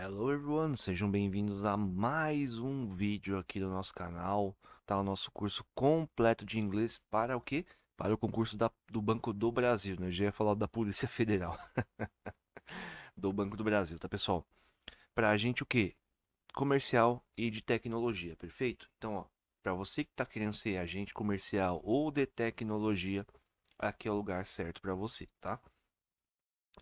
Hello everyone, sejam bem-vindos a mais um vídeo aqui do nosso canal, tá? O nosso curso completo de inglês para o quê? Para o concurso da, do Banco do Brasil, né? Eu já ia falar da Polícia Federal, do Banco do Brasil, tá pessoal? Pra gente o quê? Comercial e de tecnologia, perfeito? Então, ó, pra você que tá querendo ser agente comercial ou de tecnologia, aqui é o lugar certo para você, tá?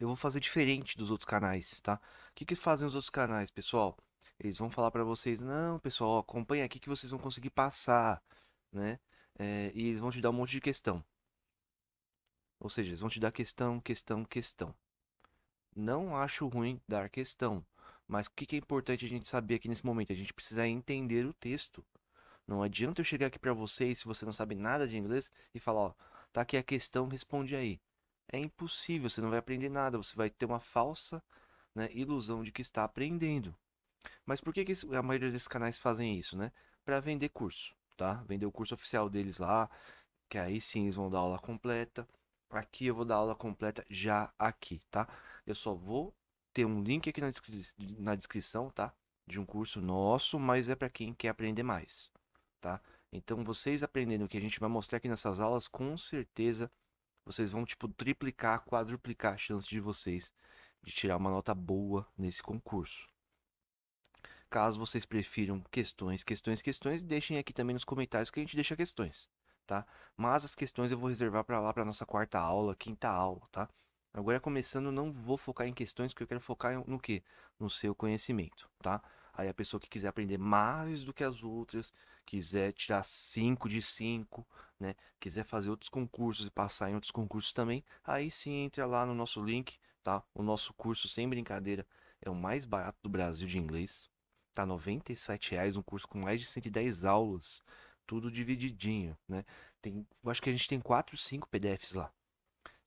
eu vou fazer diferente dos outros canais, tá? O que, que fazem os outros canais, pessoal? Eles vão falar para vocês, não, pessoal, acompanha aqui que vocês vão conseguir passar, né? É, e eles vão te dar um monte de questão. Ou seja, eles vão te dar questão, questão, questão. Não acho ruim dar questão, mas o que, que é importante a gente saber aqui nesse momento? A gente precisa entender o texto. Não adianta eu chegar aqui para vocês, se você não sabe nada de inglês, e falar, ó, tá aqui a questão, responde aí é impossível, você não vai aprender nada, você vai ter uma falsa né, ilusão de que está aprendendo. Mas por que, que a maioria desses canais fazem isso, né? Para vender curso, tá? Vender o curso oficial deles lá, que aí sim eles vão dar aula completa. Aqui eu vou dar aula completa já aqui, tá? Eu só vou ter um link aqui na, descri na descrição, tá? De um curso nosso, mas é para quem quer aprender mais, tá? Então vocês aprendendo o que a gente vai mostrar aqui nessas aulas, com certeza vocês vão, tipo, triplicar, quadruplicar a chance de vocês de tirar uma nota boa nesse concurso. Caso vocês prefiram questões, questões, questões, deixem aqui também nos comentários que a gente deixa questões, tá? Mas as questões eu vou reservar para lá para nossa quarta aula, quinta aula, tá? Agora começando, não vou focar em questões, porque eu quero focar no que? No seu conhecimento, tá? Aí a pessoa que quiser aprender mais do que as outras, quiser tirar 5 de 5, né, quiser fazer outros concursos e passar em outros concursos também, aí sim entra lá no nosso link, tá? O nosso curso sem brincadeira é o mais barato do Brasil de inglês. Tá R$ 97,00 um curso com mais de 110 aulas, tudo divididinho, né? Tem, acho que a gente tem 4, 5 PDFs lá.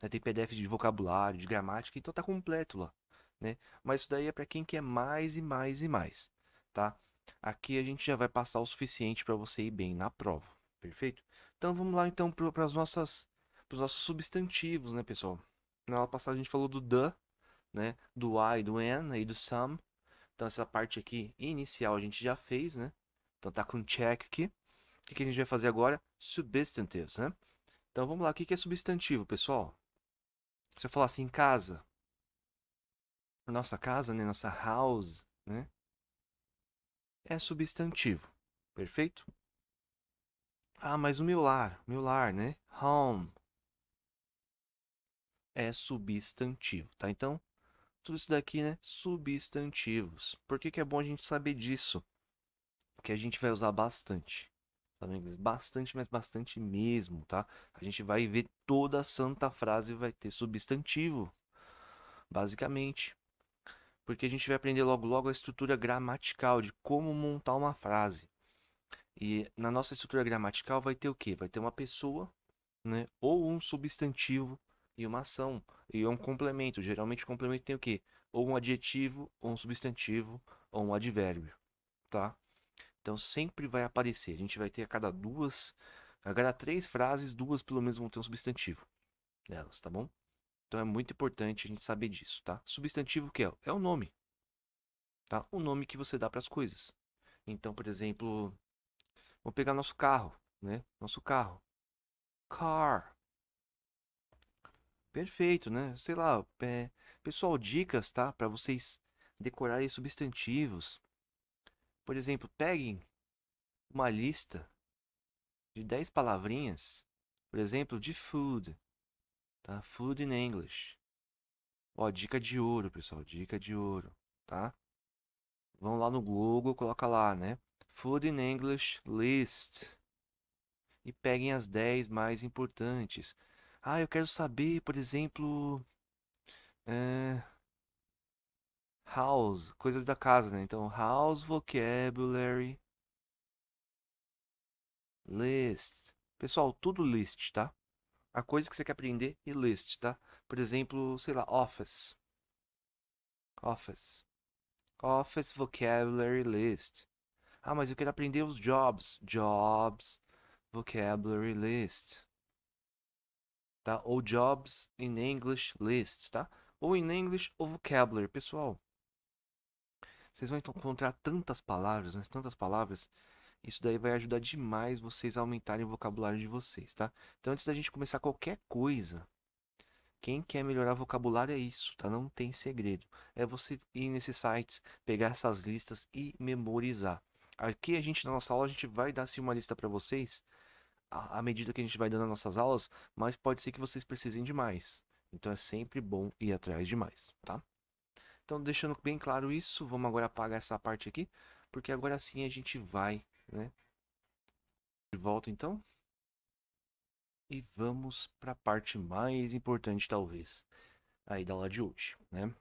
Né? Tem PDF de vocabulário, de gramática, então tá completo lá, né? Mas isso daí é para quem quer mais e mais e mais, tá? Aqui a gente já vai passar o suficiente para você ir bem na prova, perfeito? Então vamos lá então para as nossas os nossos substantivos, né, pessoal? Na aula passada a gente falou do the, né, do I, do an e do some. Então essa parte aqui inicial a gente já fez, né? Então tá com check aqui. O que a gente vai fazer agora? Substantives, né? Então vamos lá, o que é substantivo, pessoal? Se eu falar assim, casa, nossa casa, né? Nossa house, né? é substantivo, perfeito? Ah, mas o meu lar, meu lar, né? Home é substantivo, tá? Então, tudo isso daqui, né? Substantivos. Por que, que é bom a gente saber disso? Que a gente vai usar bastante. Tá no inglês? Bastante, mas bastante mesmo, tá? A gente vai ver toda a santa frase vai ter substantivo, basicamente porque a gente vai aprender logo logo a estrutura gramatical de como montar uma frase. E na nossa estrutura gramatical vai ter o quê? Vai ter uma pessoa, né? Ou um substantivo e uma ação e é um complemento. Geralmente o complemento tem o quê? Ou um adjetivo, ou um substantivo, ou um advérbio, tá? Então sempre vai aparecer. A gente vai ter a cada duas, a cada três frases, duas pelo menos vão ter um substantivo delas, tá bom? Então é muito importante a gente saber disso, tá? Substantivo o que é? É o nome. Tá? O nome que você dá para as coisas. Então, por exemplo, vou pegar nosso carro, né? Nosso carro. Car. Perfeito, né? Sei lá, é... pessoal, dicas, tá? Para vocês decorarem substantivos. Por exemplo, peguem uma lista de 10 palavrinhas, por exemplo, de food, tá? in English. Ó, dica de ouro, pessoal, dica de ouro, tá? Vão lá no Google, coloca lá, né? Food in English List. E peguem as 10 mais importantes. Ah, eu quero saber, por exemplo, é... house, coisas da casa, né? Então, house vocabulary list. Pessoal, tudo list, tá? a coisa que você quer aprender e list, tá? Por exemplo, sei lá, office. Office. Office vocabulary list. Ah, mas eu quero aprender os jobs. Jobs vocabulary list. Tá? Ou jobs in English list, tá? Ou in English ou vocabulary, pessoal. Vocês vão então encontrar tantas palavras, mas tantas palavras isso daí vai ajudar demais vocês a aumentarem o vocabulário de vocês, tá? Então, antes da gente começar qualquer coisa, quem quer melhorar vocabulário é isso, tá? Não tem segredo. É você ir nesses sites, pegar essas listas e memorizar. Aqui a gente na nossa aula a gente vai dar assim uma lista para vocês à medida que a gente vai dando as nossas aulas, mas pode ser que vocês precisem de mais. Então é sempre bom ir atrás de mais, tá? Então deixando bem claro isso, vamos agora apagar essa parte aqui, porque agora sim a gente vai né? De volta então. E vamos para a parte mais importante, talvez, aí da aula de hoje, né?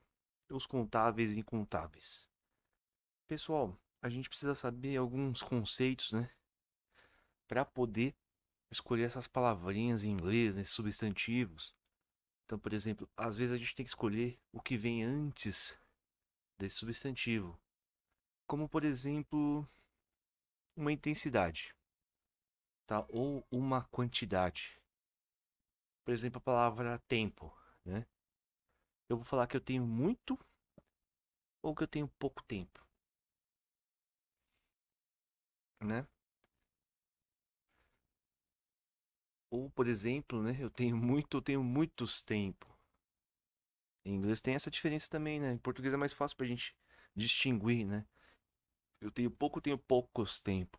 Os contáveis e incontáveis. Pessoal, a gente precisa saber alguns conceitos, né? Para poder escolher essas palavrinhas em inglês, esses substantivos. Então, por exemplo, às vezes a gente tem que escolher o que vem antes desse substantivo. Como, por exemplo, uma intensidade, tá? Ou uma quantidade. Por exemplo, a palavra tempo, né? Eu vou falar que eu tenho muito ou que eu tenho pouco tempo, né? Ou, por exemplo, né, eu tenho muito, eu tenho muitos tempo. Em inglês tem essa diferença também, né? Em português é mais fácil para a gente distinguir, né? Eu tenho pouco, tempo, poucos tempo.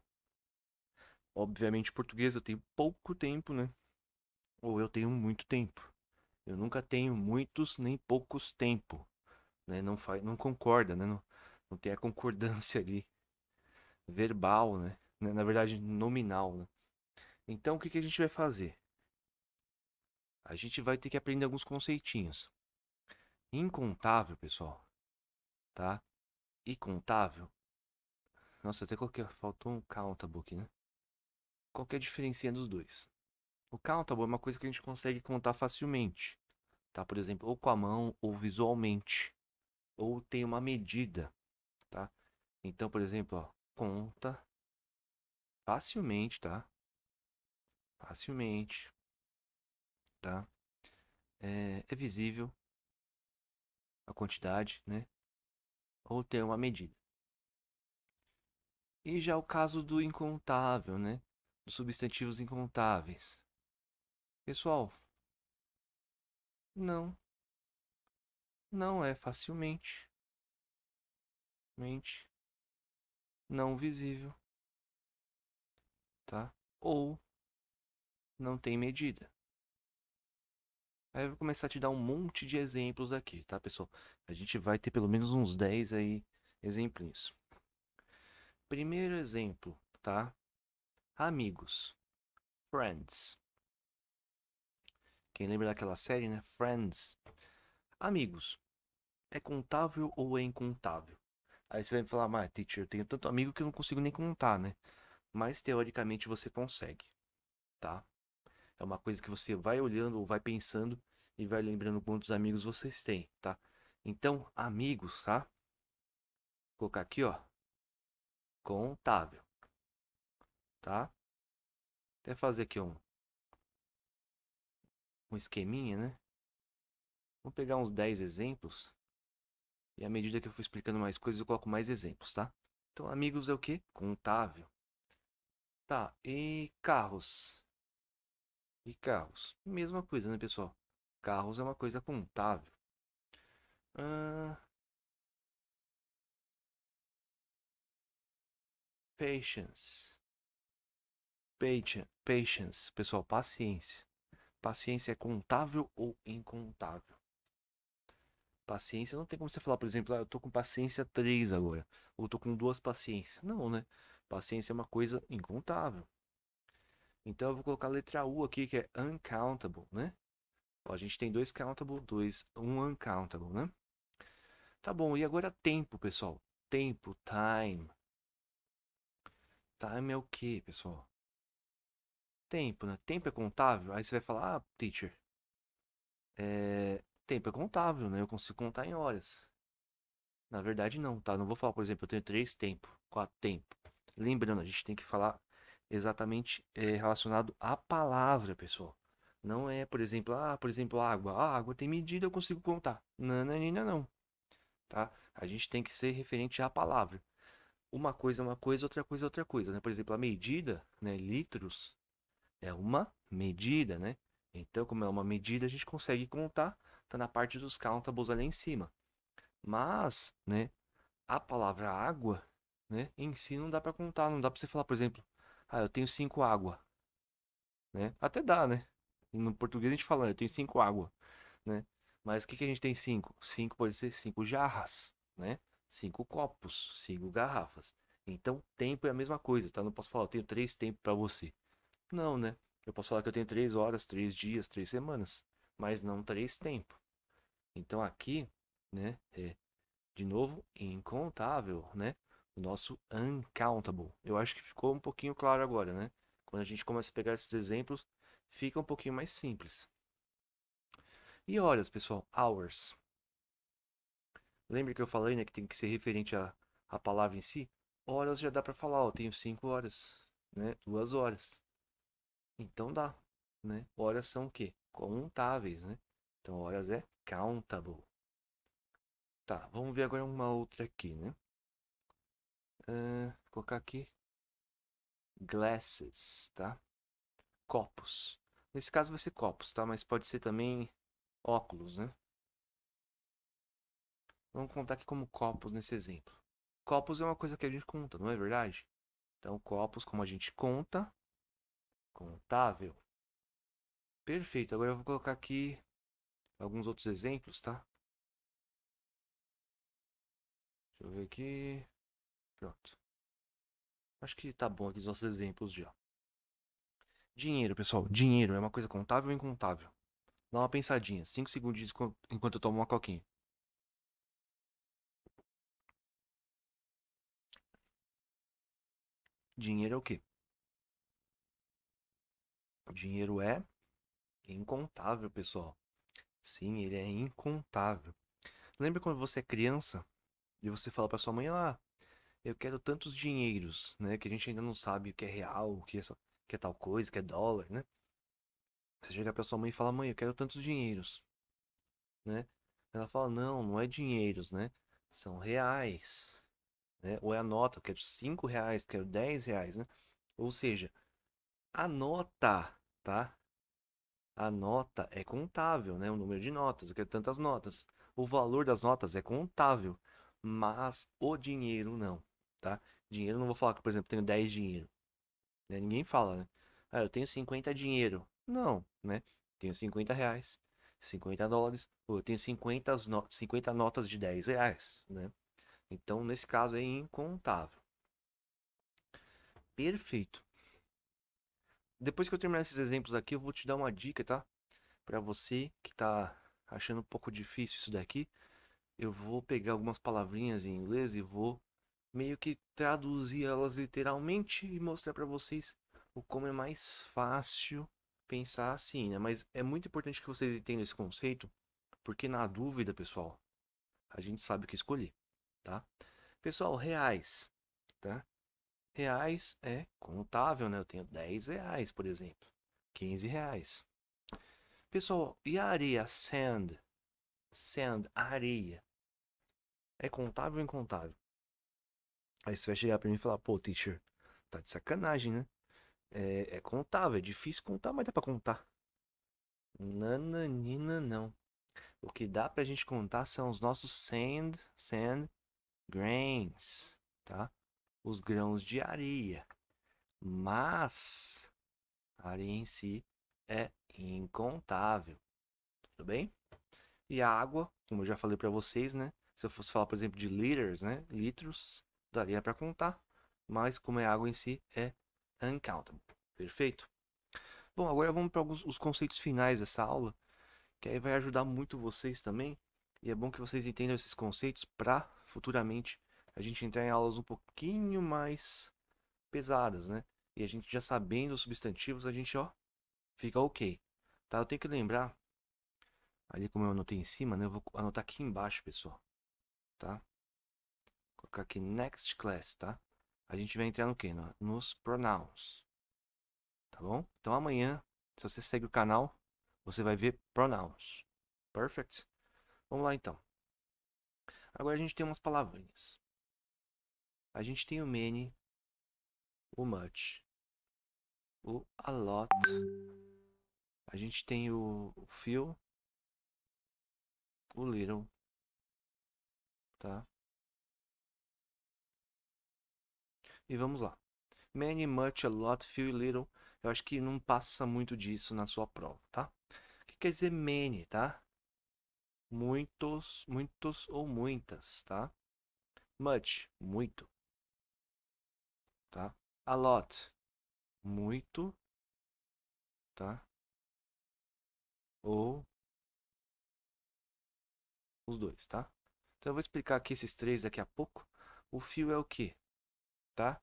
Obviamente, português eu tenho pouco tempo, né? Ou eu tenho muito tempo. Eu nunca tenho muitos nem poucos tempo, né? Não faz, não concorda, né? Não, não tem a concordância ali verbal, né? né? Na verdade, nominal, né? Então, o que, que a gente vai fazer? A gente vai ter que aprender alguns conceitinhos. Incontável, pessoal, tá? E contável nossa, até coloquei. Faltou um countable aqui, né? Qual que é a diferença dos dois? O countable é uma coisa que a gente consegue contar facilmente. Tá? Por exemplo, ou com a mão, ou visualmente. Ou tem uma medida. Tá? Então, por exemplo, ó, conta facilmente, tá? Facilmente. Tá? É, é visível a quantidade, né? Ou tem uma medida. E já o caso do incontável, né? Dos substantivos incontáveis. Pessoal, não. Não é facilmente. Mente. Não visível. Tá? Ou não tem medida. Aí eu vou começar a te dar um monte de exemplos aqui, tá, pessoal? A gente vai ter pelo menos uns 10 aí exemplinhos. Primeiro exemplo, tá? Amigos. Friends. Quem lembra daquela série, né? Friends. Amigos. É contável ou é incontável? Aí você vai me falar, mas teacher, eu tenho tanto amigo que eu não consigo nem contar, né? Mas teoricamente você consegue, tá? É uma coisa que você vai olhando ou vai pensando e vai lembrando quantos amigos vocês têm, tá? Então, amigos, tá? Vou colocar aqui, ó contábil. Tá? Até fazer aqui um um esqueminha, né? Vou pegar uns 10 exemplos e à medida que eu for explicando mais coisas, eu coloco mais exemplos, tá? Então, amigos é o que? Contável, Tá, e carros? E carros? Mesma coisa, né, pessoal? Carros é uma coisa contável. Ah, Patience. Patience, patience. pessoal, paciência. Paciência é contável ou incontável? Paciência não tem como você falar, por exemplo, ah, eu tô com paciência 3 agora, ou tô com duas paciências. Não, né? Paciência é uma coisa incontável. Então eu vou colocar a letra U aqui, que é uncountable, né? Ó, a gente tem dois countable, dois, um uncountable, né? Tá bom, e agora tempo, pessoal. Tempo, time. Time é o que, pessoal? Tempo, né? Tempo é contável? Aí você vai falar, ah, teacher, é... tempo é contável, né? Eu consigo contar em horas. Na verdade, não, tá? Não vou falar, por exemplo, eu tenho três tempo, quatro tempo. Lembrando, a gente tem que falar exatamente é, relacionado à palavra, pessoal. Não é, por exemplo, ah, por exemplo, água. Ah, água tem medida, eu consigo contar. não, não, não, não. Tá? A gente tem que ser referente à palavra uma coisa é uma coisa, outra coisa é outra coisa, né? Por exemplo, a medida, né? Litros é uma medida, né? Então, como é uma medida, a gente consegue contar, tá na parte dos countables ali em cima. Mas, né? A palavra água, né? Em si não dá para contar, não dá para você falar, por exemplo, ah, eu tenho cinco água, né? Até dá, né? No português a gente fala, eu tenho cinco água, né? Mas o que, que a gente tem cinco? Cinco pode ser cinco jarras, né? cinco copos, cinco garrafas. Então, tempo é a mesma coisa, tá? Não posso falar, eu tenho três tempos para você. Não, né? Eu posso falar que eu tenho três horas, três dias, três semanas, mas não três tempos. Então, aqui, né? É, de novo, incontável, né? O nosso uncountable. Eu acho que ficou um pouquinho claro agora, né? Quando a gente começa a pegar esses exemplos, fica um pouquinho mais simples. E horas, pessoal? Hours. Lembra que eu falei, né, que tem que ser referente à, à palavra em si? Horas já dá para falar, ó, tenho cinco horas, né? Duas horas. Então dá, né? Horas são o quê? Contáveis, né? Então horas é countable. Tá, vamos ver agora uma outra aqui, né? Uh, vou colocar aqui glasses, tá? Copos. Nesse caso vai ser copos, tá? Mas pode ser também óculos, né? Vamos contar aqui como copos nesse exemplo. Copos é uma coisa que a gente conta, não é verdade? Então, copos, como a gente conta, contável. Perfeito. Agora eu vou colocar aqui alguns outros exemplos, tá? Deixa eu ver aqui. Pronto. Acho que tá bom aqui os nossos exemplos já. Dinheiro, pessoal. Dinheiro é uma coisa contável ou incontável? Dá uma pensadinha. 5 segundos enquanto eu tomo uma coquinha. Dinheiro é o quê? O dinheiro é incontável, pessoal. Sim, ele é incontável. Lembra quando você é criança e você fala para sua mãe, ah, eu quero tantos dinheiros, né? Que a gente ainda não sabe o que é real, o que é, que é tal coisa, o que é dólar, né? Você chega para sua mãe e fala, mãe, eu quero tantos dinheiros, né? Ela fala, não, não é dinheiros, né? São reais, né? Ou é a nota, eu quero 5 reais, quero 10 reais, né? Ou seja, a nota, tá? A nota é contável, né? O número de notas, eu quero tantas notas. O valor das notas é contável, mas o dinheiro não, tá? Dinheiro não vou falar que, por exemplo, tenho 10 dinheiro. Né? Ninguém fala, né? Ah, eu tenho 50 dinheiro. Não, né? Tenho 50 reais, 50 dólares, ou eu tenho 50, no 50 notas de 10 reais, né? Então, nesse caso é incontável. Perfeito. Depois que eu terminar esses exemplos aqui, eu vou te dar uma dica, tá? Para você que está achando um pouco difícil isso daqui, eu vou pegar algumas palavrinhas em inglês e vou meio que traduzir elas literalmente e mostrar para vocês o como é mais fácil pensar assim, né? Mas é muito importante que vocês entendam esse conceito, porque na dúvida, pessoal, a gente sabe o que escolher tá? Pessoal, reais, tá? Reais é contável, né? Eu tenho 10 reais, por exemplo. 15 reais. Pessoal, e a areia? Sand. Sand, areia. É contável ou incontável? Aí você vai chegar para mim e falar, pô, teacher, tá de sacanagem, né? É, é contável, é difícil contar, mas dá para contar. Nananina não. O que dá para a gente contar são os nossos sand, sand grains, tá? Os grãos de areia. Mas a areia em si é incontável. Tudo bem? E a água, como eu já falei para vocês, né? Se eu fosse falar, por exemplo, de liters, né? Litros, daria para contar. Mas como é água em si, é uncountable. Perfeito? Bom, agora vamos para alguns os conceitos finais dessa aula, que aí vai ajudar muito vocês também. E é bom que vocês entendam esses conceitos para futuramente a gente entrar em aulas um pouquinho mais pesadas, né? E a gente já sabendo os substantivos, a gente, ó, fica ok. Tá, eu tenho que lembrar, ali como eu anotei em cima, né? Eu vou anotar aqui embaixo, pessoal, tá? Vou colocar aqui next class, tá? A gente vai entrar no que? No, nos pronouns, tá bom? Então amanhã, se você segue o canal, você vai ver pronouns, perfect? Vamos lá então. Agora a gente tem umas palavrinhas. A gente tem o many, o much, o a lot. A gente tem o, o few, o little, tá? E vamos lá. Many, much, a lot, few, little. Eu acho que não passa muito disso na sua prova, tá? O que quer dizer many, tá? muitos, muitos ou muitas, tá? Much, muito, tá? A lot, muito, tá? Ou os dois, tá? Então eu vou explicar aqui esses três daqui a pouco. O fio é o que, tá?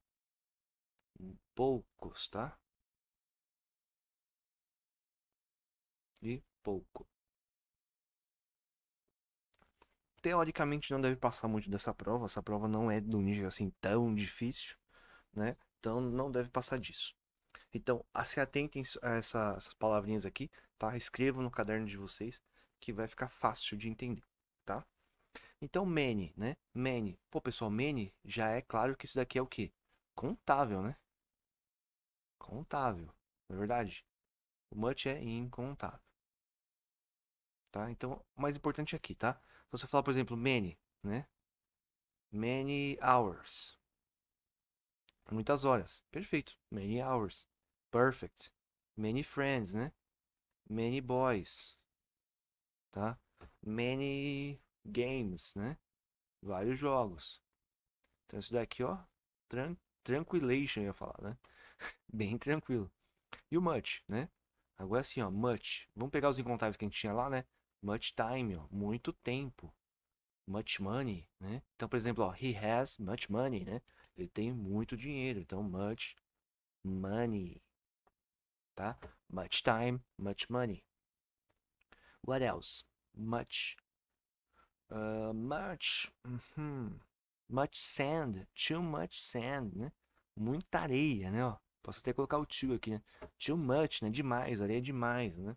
Poucos, tá? E pouco. teoricamente não deve passar muito dessa prova. Essa prova não é de um nível assim tão difícil, né? Então não deve passar disso. Então, se atentem a essa, essas palavrinhas aqui, tá? Escrevam no caderno de vocês que vai ficar fácil de entender, tá? Então, many, né? Many. Pô, pessoal, many já é claro que isso daqui é o quê? Contável, né? Contável, não é verdade? O much é incontável. Tá? Então, o mais importante é aqui, tá? Então, se eu falar, por exemplo, many, né? Many hours. Muitas horas. Perfeito. Many hours. Perfect. Many friends, né? Many boys. Tá? Many games, né? Vários jogos. Então, isso daqui, ó. Tran tranquilation, eu ia falar, né? Bem tranquilo. E o much, né? Agora sim, ó, much. Vamos pegar os incontáveis que a gente tinha lá, né? Much time, ó, muito tempo. Much money, né? Então, por exemplo, ó, he has much money, né? Ele tem muito dinheiro, então much money, tá? Much time, much money. What else? Much. Uh, much. Uh uhum, -huh. Much sand. Too much sand, né? Muita areia, né? Ó, posso até colocar o too aqui, né? Too much, né? Demais, areia é demais, né?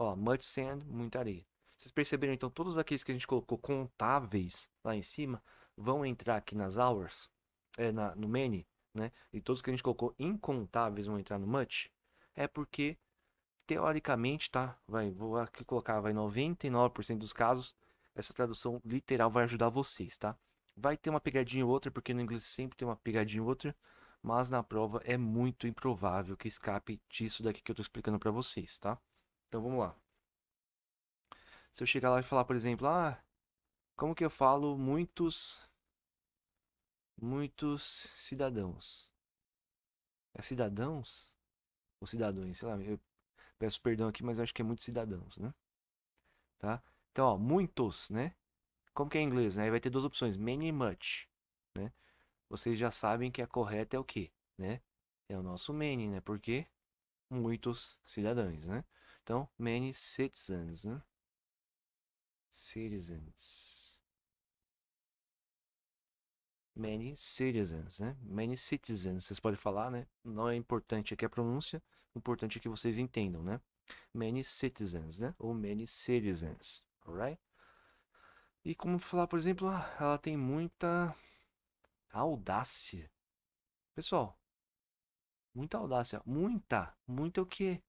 Ó, much sand, muita areia. Vocês perceberam então todos aqueles que a gente colocou contáveis lá em cima vão entrar aqui nas hours, é, na, no many, né? E todos que a gente colocou incontáveis vão entrar no much. É porque teoricamente, tá? Vai, vou aqui colocar, vai 99% dos casos essa tradução literal vai ajudar vocês, tá? Vai ter uma pegadinha ou outra, porque no inglês sempre tem uma pegadinha ou outra, mas na prova é muito improvável que escape disso daqui que eu tô explicando para vocês, tá? Então vamos lá. Se eu chegar lá e falar, por exemplo, ah, como que eu falo muitos muitos cidadãos? É cidadãos? Ou cidadãos, sei lá, eu peço perdão aqui, mas acho que é muitos cidadãos, né? Tá? Então, ó, muitos, né? Como que é em inglês, né? Aí vai ter duas opções, many e much, né? Vocês já sabem que a correta é o quê, né? É o nosso many, né? Porque muitos cidadãos, né? Então, many citizens, né? Citizens. Many citizens, né? Many citizens, vocês podem falar, né? Não é importante aqui a pronúncia, o importante é que vocês entendam, né? Many citizens, né? Ou many citizens, alright? E como falar, por exemplo, ah, ela tem muita audácia. Pessoal, muita audácia. Muita. Muita é o quê?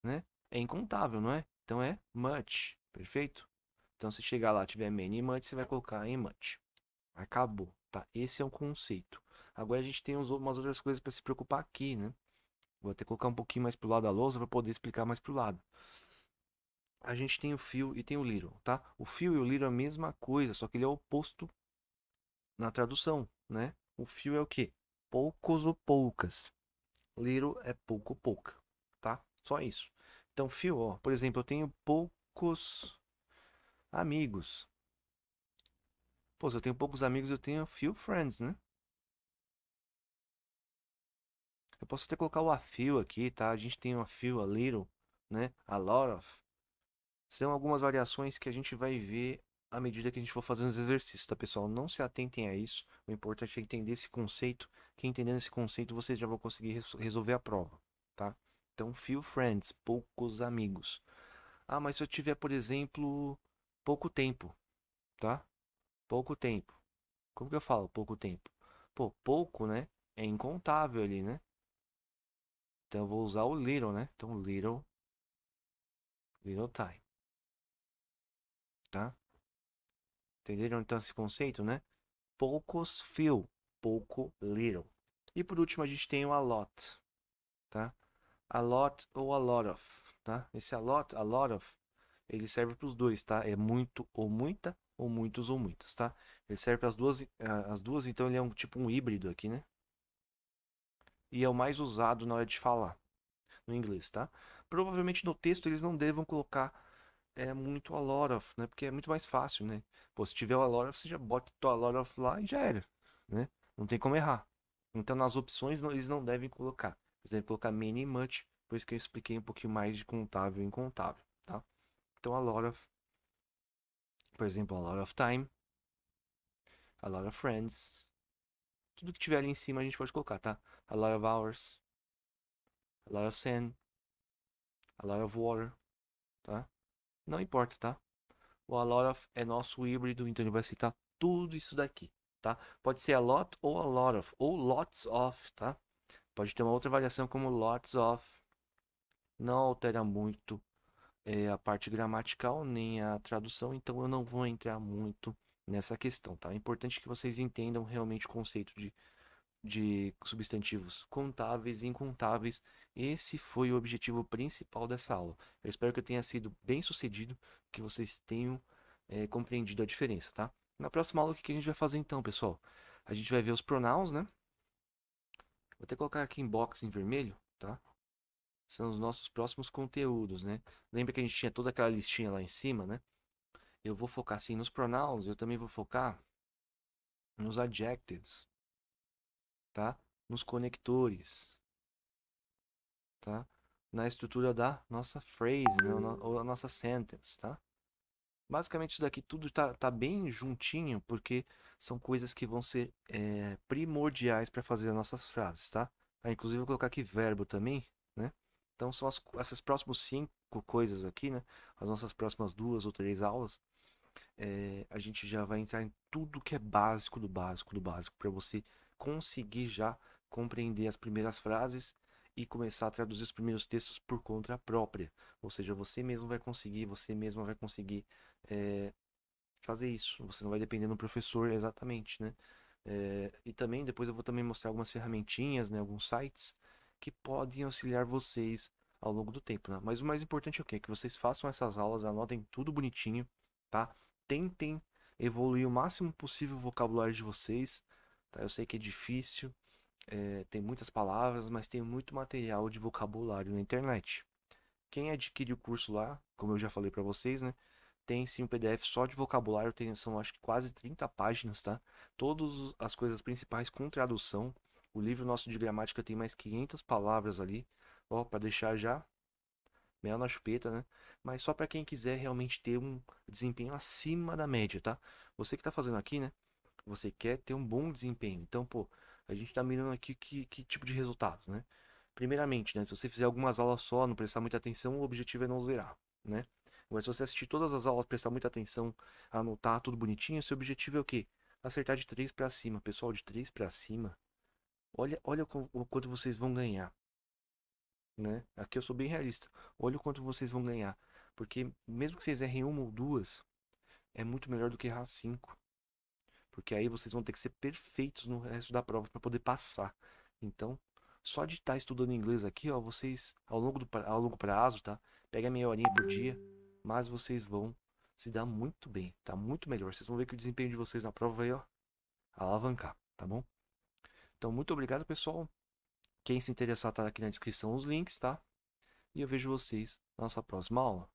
Né? é incontável, não é? Então é much, perfeito? Então se chegar lá tiver many e much, você vai colocar em much. Acabou, tá? Esse é um conceito. Agora a gente tem umas outras coisas para se preocupar aqui, né? Vou até colocar um pouquinho mais pro lado da lousa para poder explicar mais pro lado. A gente tem o fio e tem o little, tá? O fio e o little é a mesma coisa, só que ele é oposto na tradução, né? O fio é o quê? Poucos ou poucas. Little é pouco ou pouca, tá? Só isso. Então, fio, ó, por exemplo, eu tenho poucos amigos. Pô, se eu tenho poucos amigos, eu tenho few friends, né? Eu posso até colocar o a few aqui, tá? A gente tem o a few, a little, né? A lot of. São algumas variações que a gente vai ver à medida que a gente for fazendo os exercícios, tá, pessoal? Não se atentem a isso. O importante é entender esse conceito, que entendendo esse conceito vocês já vão conseguir resolver a prova, tá? Então, few friends, poucos amigos. Ah, mas se eu tiver, por exemplo, pouco tempo, tá? Pouco tempo. Como que eu falo pouco tempo? Pô, pouco, né? É incontável ali, né? Então eu vou usar o little, né? Então little, little time, tá? Entenderam então esse conceito, né? Poucos few, pouco little. E por último a gente tem o a lot, tá? a lot ou a lot of, tá? Esse a lot, a lot of, ele serve para os dois, tá? É muito ou muita, ou muitos ou muitas, tá? Ele serve para as duas, eh, as duas, então ele é um tipo um híbrido aqui, né? E é o mais usado na hora de falar no inglês, tá? Provavelmente no texto eles não devam colocar é muito a lot of, né? Porque é muito mais fácil, né? Pô, se tiver a lot of, você já bota a lot of lá e já era, né? Não tem como errar. Então nas opções eles não devem colocar. Vocês devem colocar many e much, por isso que eu expliquei um pouquinho mais de contável e incontável, tá? Então, a lot of, por exemplo, a lot of time, a lot of friends, tudo que tiver ali em cima a gente pode colocar, tá? A lot of hours, a lot of sand, a lot of water, tá? Não importa, tá? O a lot of é nosso híbrido, então ele vai aceitar tudo isso daqui, tá? Pode ser a lot ou a lot of, ou lots of, tá? Pode ter uma outra variação como lots of. Não altera muito é, a parte gramatical nem a tradução, então eu não vou entrar muito nessa questão, tá? É importante que vocês entendam realmente o conceito de, de substantivos contáveis e incontáveis. Esse foi o objetivo principal dessa aula. Eu espero que eu tenha sido bem sucedido, que vocês tenham é, compreendido a diferença, tá? Na próxima aula, o que a gente vai fazer então, pessoal? A gente vai ver os pronouns, né? Vou até colocar aqui em box em vermelho, tá? São os nossos próximos conteúdos, né? Lembra que a gente tinha toda aquela listinha lá em cima, né? Eu vou focar assim nos pronouns, eu também vou focar nos adjectives, tá? Nos conectores, tá? Na estrutura da nossa phrase, né? ou a nossa sentence, tá? Basicamente, isso daqui tudo está tá bem juntinho, porque são coisas que vão ser é, primordiais para fazer as nossas frases, tá? Ah, inclusive, vou colocar aqui verbo também, né? Então, são as, essas próximas cinco coisas aqui, né? As nossas próximas duas ou três aulas, é, a gente já vai entrar em tudo que é básico do básico do básico, para você conseguir já compreender as primeiras frases e começar a traduzir os primeiros textos por conta própria. Ou seja, você mesmo vai conseguir, você mesma vai conseguir é, fazer isso. Você não vai depender do professor exatamente, né? É, e também depois eu vou também mostrar algumas ferramentinhas, né, alguns sites que podem auxiliar vocês ao longo do tempo, né? Mas o mais importante é o quê? Que vocês façam essas aulas, anotem tudo bonitinho, tá? Tentem evoluir o máximo possível o vocabulário de vocês, tá? Eu sei que é difícil, é, tem muitas palavras, mas tem muito material de vocabulário na internet. Quem adquire o curso lá, como eu já falei para vocês, né? tem sim um PDF só de vocabulário, tem, são acho que quase 30 páginas, tá? Todas as coisas principais com tradução. O livro nosso de gramática tem mais 500 palavras ali, ó, para deixar já mel na chupeta, né? Mas só para quem quiser realmente ter um desempenho acima da média, tá? Você que tá fazendo aqui, né? Você quer ter um bom desempenho. Então, pô, a gente tá mirando aqui que, que tipo de resultado, né? Primeiramente, né? Se você fizer algumas aulas só, não prestar muita atenção, o objetivo é não zerar, né? Mas se você assistir todas as aulas, prestar muita atenção, anotar tudo bonitinho, seu objetivo é o quê? Acertar de 3 para cima. Pessoal, de 3 para cima, olha, olha o quanto vocês vão ganhar. Né? Aqui eu sou bem realista. Olha o quanto vocês vão ganhar. Porque mesmo que vocês errem uma ou duas, é muito melhor do que errar cinco. Porque aí vocês vão ter que ser perfeitos no resto da prova para poder passar. Então, só de estar tá estudando inglês aqui, ó, vocês ao longo do ao longo prazo, tá? Pega meia horinha por dia, mas vocês vão se dar muito bem, tá muito melhor. Vocês vão ver que o desempenho de vocês na prova vai ó, alavancar, tá bom? Então, muito obrigado, pessoal. Quem se interessar, tá aqui na descrição os links, tá? E eu vejo vocês na nossa próxima aula.